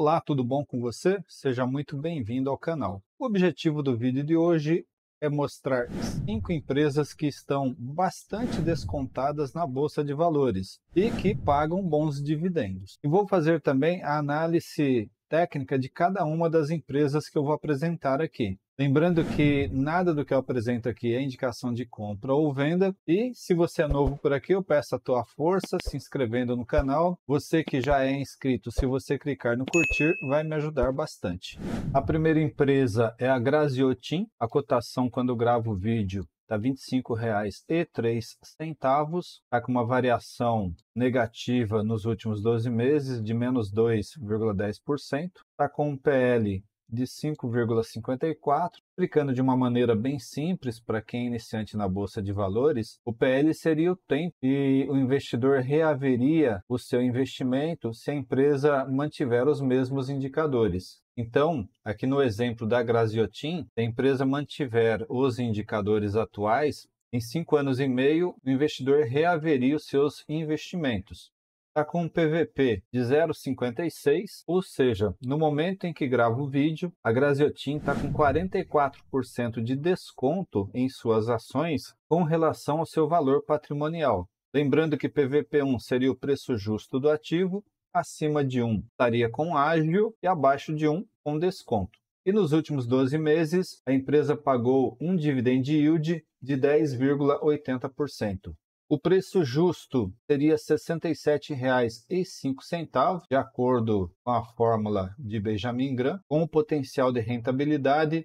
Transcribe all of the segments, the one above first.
Olá, tudo bom com você? Seja muito bem-vindo ao canal. O objetivo do vídeo de hoje é mostrar cinco empresas que estão bastante descontadas na bolsa de valores e que pagam bons dividendos. E vou fazer também a análise técnica de cada uma das empresas que eu vou apresentar aqui. Lembrando que nada do que eu apresento aqui é indicação de compra ou venda. E se você é novo por aqui, eu peço a tua força se inscrevendo no canal. Você que já é inscrito, se você clicar no curtir, vai me ajudar bastante. A primeira empresa é a Graziotin. A cotação quando eu gravo o vídeo está R$ 25,03, está com uma variação negativa nos últimos 12 meses de menos 2,10%, está com um PL de 5,54. Explicando de uma maneira bem simples para quem é iniciante na bolsa de valores, o PL seria o tempo e o investidor reaveria o seu investimento se a empresa mantiver os mesmos indicadores. Então, aqui no exemplo da Graziotin, a empresa mantiver os indicadores atuais, em cinco anos e meio, o investidor reaveria os seus investimentos. Está com um PVP de 0,56, ou seja, no momento em que gravo o vídeo, a Graziotin está com 44% de desconto em suas ações com relação ao seu valor patrimonial. Lembrando que PVP1 seria o preço justo do ativo acima de 1 estaria com ágio e abaixo de 1 com desconto. E nos últimos 12 meses, a empresa pagou um dividend yield de 10,80%. O preço justo seria R$ 67,05, de acordo com a fórmula de Benjamin Graham, com o um potencial de rentabilidade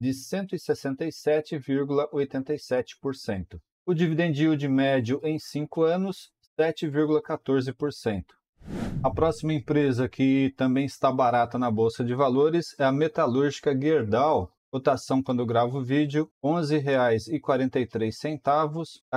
de 167,87%. O dividend yield médio em 5 anos, 7,14%. A próxima empresa que também está barata na Bolsa de Valores é a metalúrgica Gerdau. Cotação quando eu gravo o vídeo, R$ 11,43. Está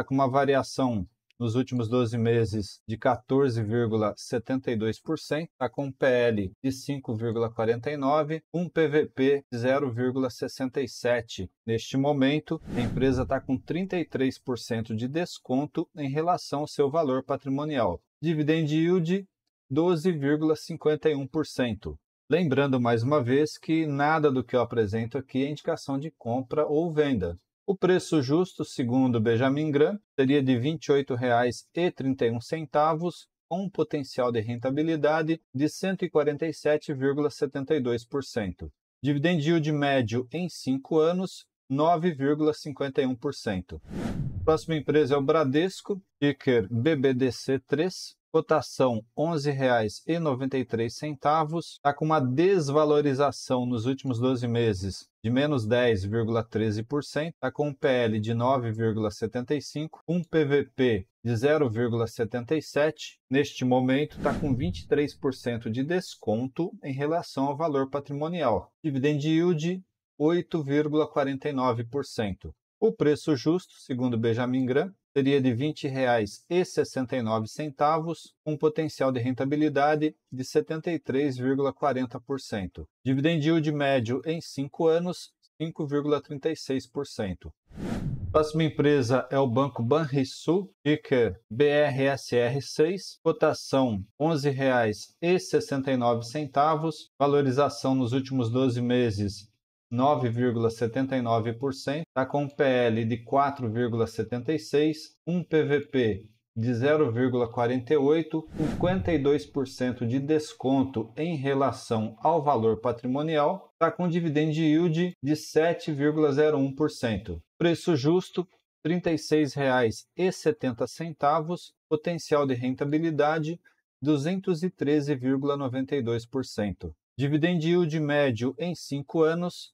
com uma variação nos últimos 12 meses de 14,72%, está com um PL de 5,49%, um PVP 0,67%. Neste momento, a empresa está com 33% de desconto em relação ao seu valor patrimonial. Dividend yield 12,51%. Lembrando mais uma vez que nada do que eu apresento aqui é indicação de compra ou venda. O preço justo, segundo Benjamin Graham, seria de R$ 28,31, com um potencial de rentabilidade de 147,72%. Dividend yield médio em 5 anos, 9,51%. Próxima empresa é o Bradesco, ticker BBDC3 cotação R$ 11,93, está com uma desvalorização nos últimos 12 meses de menos 10,13%, está com um PL de 9,75%, um PVP de 0,77%. Neste momento, está com 23% de desconto em relação ao valor patrimonial. Dividend yield 8,49%. O preço justo, segundo Benjamin Graham, seria de R$ 20,69, com potencial de rentabilidade de 73,40%. Dividend yield médio em 5 anos, 5,36%. A próxima empresa é o Banco Banrisul, ticker BRSR6, cotação R$ 11,69, valorização nos últimos 12 meses 9,79%, está com um PL de 4,76%, um PVP de 0,48, 52% de desconto em relação ao valor patrimonial, está com dividend yield de 7,01%. Preço justo R$ 36,70, potencial de rentabilidade 213,92%. Dividend yield médio em 5 anos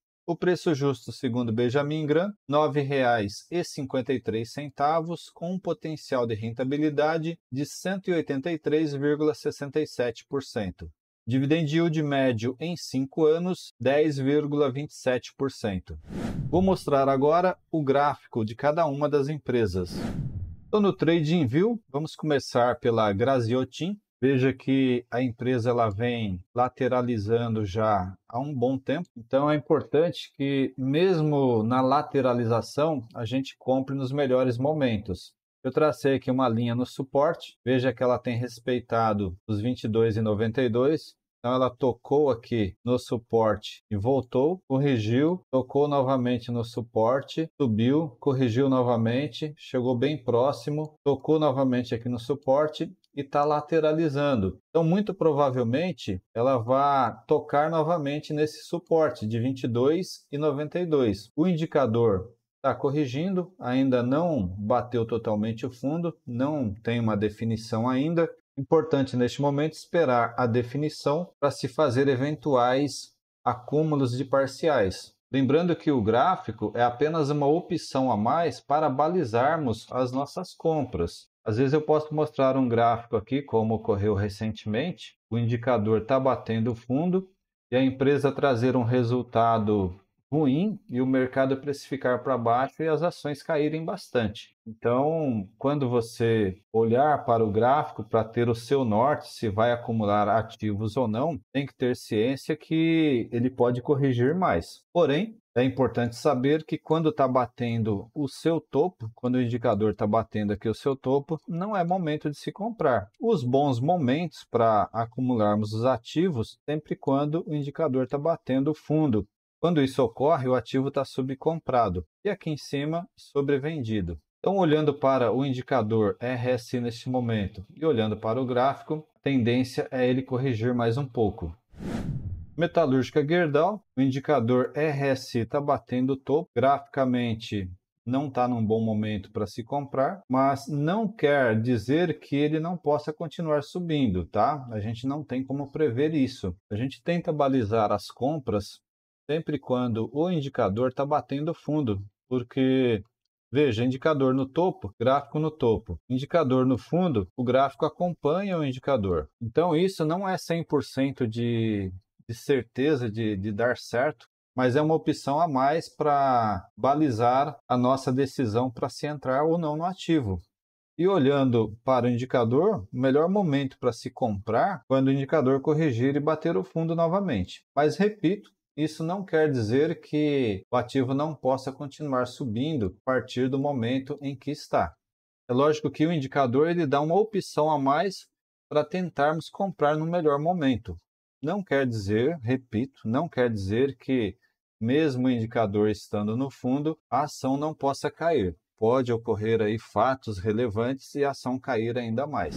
O preço justo, segundo Benjamin Graham, R$ 9,53, com um potencial de rentabilidade de 183,67%. Dividend yield médio em 5 anos, 10,27%. Vou mostrar agora o gráfico de cada uma das empresas. Estou no TradingView, vamos começar pela Graziotin, Veja que a empresa ela vem lateralizando já há um bom tempo. Então é importante que mesmo na lateralização a gente compre nos melhores momentos. Eu tracei aqui uma linha no suporte. Veja que ela tem respeitado os 22,92. Então ela tocou aqui no suporte e voltou, corrigiu, tocou novamente no suporte, subiu, corrigiu novamente, chegou bem próximo, tocou novamente aqui no suporte e está lateralizando. Então, muito provavelmente, ela vai tocar novamente nesse suporte de 22 e 92. O indicador está corrigindo, ainda não bateu totalmente o fundo, não tem uma definição ainda. Importante neste momento esperar a definição para se fazer eventuais acúmulos de parciais. Lembrando que o gráfico é apenas uma opção a mais para balizarmos as nossas compras. Às vezes eu posso mostrar um gráfico aqui, como ocorreu recentemente, o indicador está batendo fundo e a empresa trazer um resultado ruim e o mercado precificar para baixo e as ações caírem bastante. Então, quando você olhar para o gráfico para ter o seu norte, se vai acumular ativos ou não, tem que ter ciência que ele pode corrigir mais. Porém, é importante saber que quando está batendo o seu topo, quando o indicador está batendo aqui o seu topo, não é momento de se comprar. Os bons momentos para acumularmos os ativos, sempre quando o indicador está batendo o fundo, quando isso ocorre, o ativo está subcomprado e aqui em cima, sobrevendido. Então, olhando para o indicador RSI neste momento e olhando para o gráfico, a tendência é ele corrigir mais um pouco. Metalúrgica Gerdau, o indicador RSI está batendo o topo, graficamente não está num bom momento para se comprar, mas não quer dizer que ele não possa continuar subindo, tá? A gente não tem como prever isso. A gente tenta balizar as compras sempre quando o indicador está batendo fundo, porque Veja, indicador no topo, gráfico no topo. Indicador no fundo, o gráfico acompanha o indicador. Então, isso não é 100% de, de certeza de, de dar certo, mas é uma opção a mais para balizar a nossa decisão para se entrar ou não no ativo. E olhando para o indicador, o melhor momento para se comprar é quando o indicador corrigir e bater o fundo novamente. Mas repito, isso não quer dizer que o ativo não possa continuar subindo a partir do momento em que está. É lógico que o indicador ele dá uma opção a mais para tentarmos comprar no melhor momento. Não quer dizer, repito, não quer dizer que mesmo o indicador estando no fundo, a ação não possa cair. Pode ocorrer aí fatos relevantes e a ação cair ainda mais.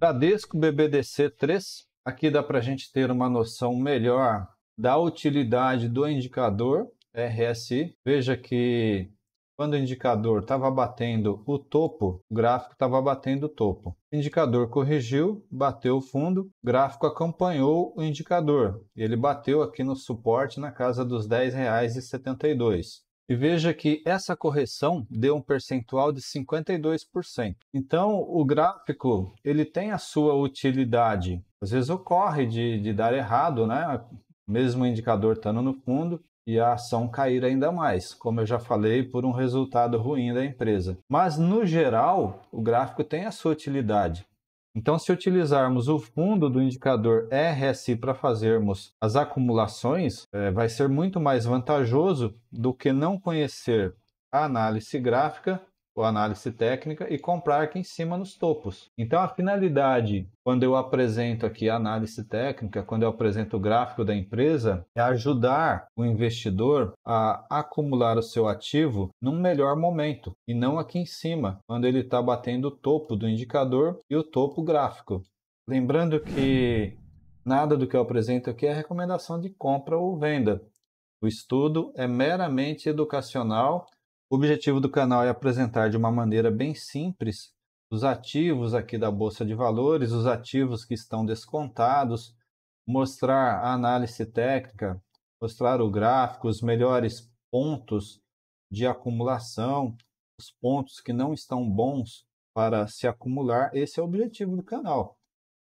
Bradesco BBDC 3, aqui dá para a gente ter uma noção melhor da utilidade do indicador RSI. Veja que quando o indicador estava batendo o topo, o gráfico estava batendo o topo. O indicador corrigiu, bateu o fundo, o gráfico acompanhou o indicador. Ele bateu aqui no suporte na casa dos R$10,72. E veja que essa correção deu um percentual de 52%. Então, o gráfico ele tem a sua utilidade. Às vezes ocorre de, de dar errado, né? mesmo o indicador estando no fundo e a ação cair ainda mais, como eu já falei, por um resultado ruim da empresa. Mas no geral, o gráfico tem a sua utilidade. Então, se utilizarmos o fundo do indicador RSI para fazermos as acumulações, é, vai ser muito mais vantajoso do que não conhecer a análise gráfica ou análise técnica e comprar aqui em cima nos topos. Então a finalidade quando eu apresento aqui a análise técnica, quando eu apresento o gráfico da empresa, é ajudar o investidor a acumular o seu ativo num melhor momento e não aqui em cima, quando ele está batendo o topo do indicador e o topo gráfico. Lembrando que nada do que eu apresento aqui é recomendação de compra ou venda. O estudo é meramente educacional o objetivo do canal é apresentar de uma maneira bem simples os ativos aqui da bolsa de valores, os ativos que estão descontados, mostrar a análise técnica, mostrar o gráfico, os melhores pontos de acumulação, os pontos que não estão bons para se acumular. Esse é o objetivo do canal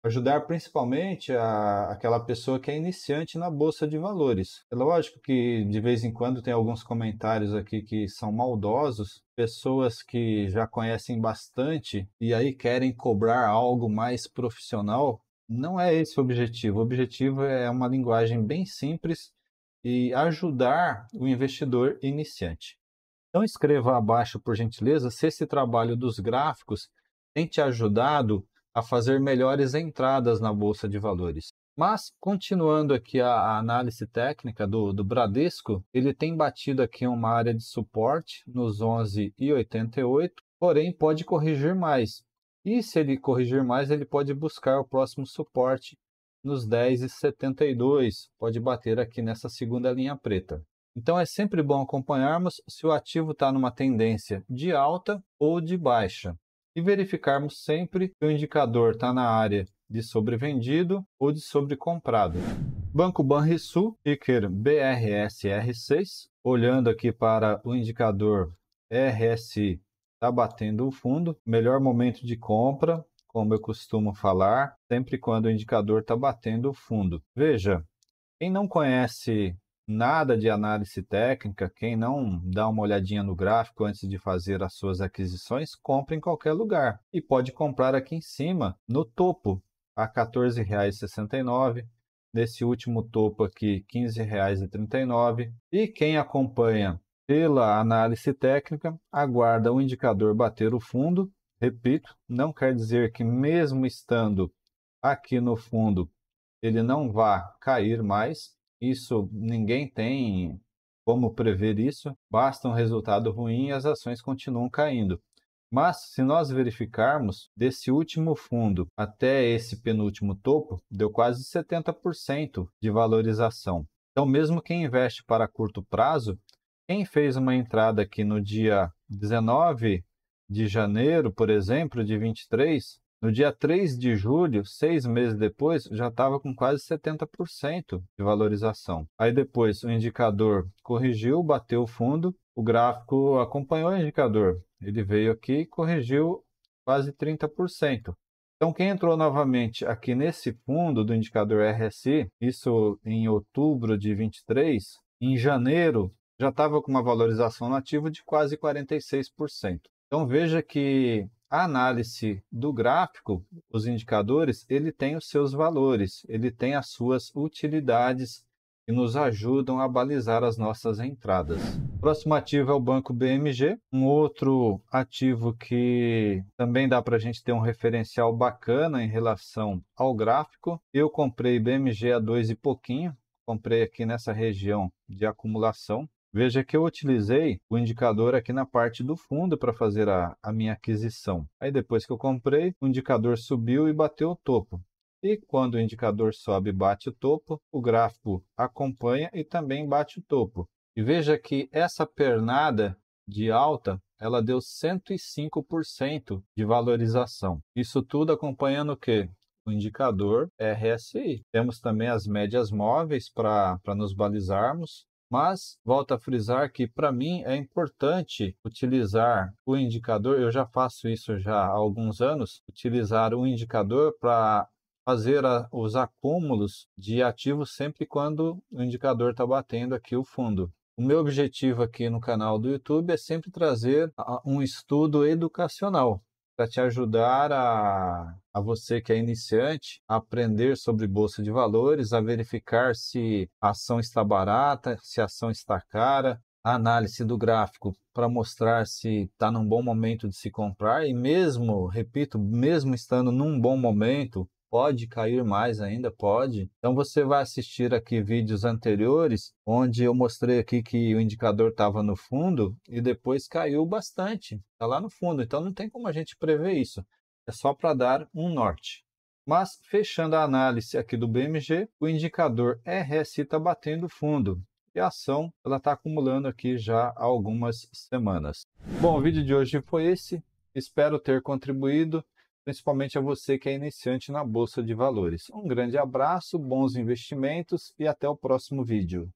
ajudar principalmente a, aquela pessoa que é iniciante na bolsa de valores. É lógico que de vez em quando tem alguns comentários aqui que são maldosos, pessoas que já conhecem bastante e aí querem cobrar algo mais profissional. Não é esse o objetivo. O objetivo é uma linguagem bem simples e ajudar o investidor iniciante. Então escreva abaixo, por gentileza, se esse trabalho dos gráficos tem te ajudado a fazer melhores entradas na Bolsa de Valores. Mas, continuando aqui a, a análise técnica do, do, Bradesco, ele tem batido aqui uma área de suporte nos 11,88, porém pode corrigir mais. E se ele corrigir mais, ele pode buscar o próximo suporte nos 10,72, pode bater aqui nessa segunda linha preta. Então é sempre bom acompanharmos se o ativo está numa tendência de alta ou de baixa e verificarmos sempre que o indicador está na área de sobrevendido ou de sobrecomprado. Banco Banrisul, ticker BRSR6, olhando aqui para o indicador RSI, está batendo o fundo, melhor momento de compra, como eu costumo falar, sempre quando o indicador está batendo o fundo. Veja, quem não conhece nada de análise técnica. Quem não dá uma olhadinha no gráfico antes de fazer as suas aquisições, compra em qualquer lugar. E pode comprar aqui em cima, no topo, a R$ 14,69. Nesse último topo aqui, R$ 15,39. E quem acompanha pela análise técnica, aguarda o indicador bater o fundo. Repito, não quer dizer que, mesmo estando aqui no fundo, ele não vá cair mais, isso ninguém tem como prever isso, basta um resultado ruim e as ações continuam caindo. Mas, se nós verificarmos, desse último fundo até esse penúltimo topo, deu quase 70% de valorização. Então, mesmo quem investe para curto prazo, quem fez uma entrada aqui no dia 19 de janeiro, por exemplo, de 23, no dia 3 de julho, seis meses depois, já estava com quase 70% de valorização. Aí depois o indicador corrigiu, bateu o fundo, o gráfico acompanhou o indicador. Ele veio aqui e corrigiu quase 30%. Então, quem entrou novamente aqui nesse fundo do indicador RSI, isso em outubro de 23, em janeiro já estava com uma valorização nativa de quase 46%. Então, veja que a análise do gráfico, os indicadores, ele tem os seus valores, ele tem as suas utilidades que nos ajudam a balizar as nossas entradas. O próximo ativo é o Banco BMG, um outro ativo que também dá para a gente ter um referencial bacana em relação ao gráfico. Eu comprei BMG a dois e pouquinho, comprei aqui nessa região de acumulação. Veja que eu utilizei o indicador aqui na parte do fundo para fazer a, a minha aquisição. Aí depois que eu comprei, o indicador subiu e bateu o topo. E quando o indicador sobe e bate o topo, o gráfico acompanha e também bate o topo. E veja que essa pernada de alta, ela deu 105% de valorização. Isso tudo acompanhando o quê? O indicador RSI. Temos também as médias móveis para nos balizarmos. Mas volto a frisar que para mim é importante utilizar o indicador, eu já faço isso já há alguns anos, utilizar o indicador para fazer a, os acúmulos de ativos sempre quando o indicador está batendo aqui o fundo. O meu objetivo aqui no canal do YouTube é sempre trazer um estudo educacional para te ajudar a, a você que é iniciante a aprender sobre bolsa de valores, a verificar se a ação está barata, se a ação está cara, a análise do gráfico para mostrar se está num bom momento de se comprar e mesmo, repito, mesmo estando num bom momento, Pode cair mais ainda? Pode. Então você vai assistir aqui vídeos anteriores, onde eu mostrei aqui que o indicador estava no fundo e depois caiu bastante. Está lá no fundo, então não tem como a gente prever isso. É só para dar um norte. Mas fechando a análise aqui do BMG, o indicador RSI está batendo fundo e a ação ela está acumulando aqui já há algumas semanas. Bom, o vídeo de hoje foi esse. Espero ter contribuído principalmente a você que é iniciante na Bolsa de Valores. Um grande abraço, bons investimentos e até o próximo vídeo.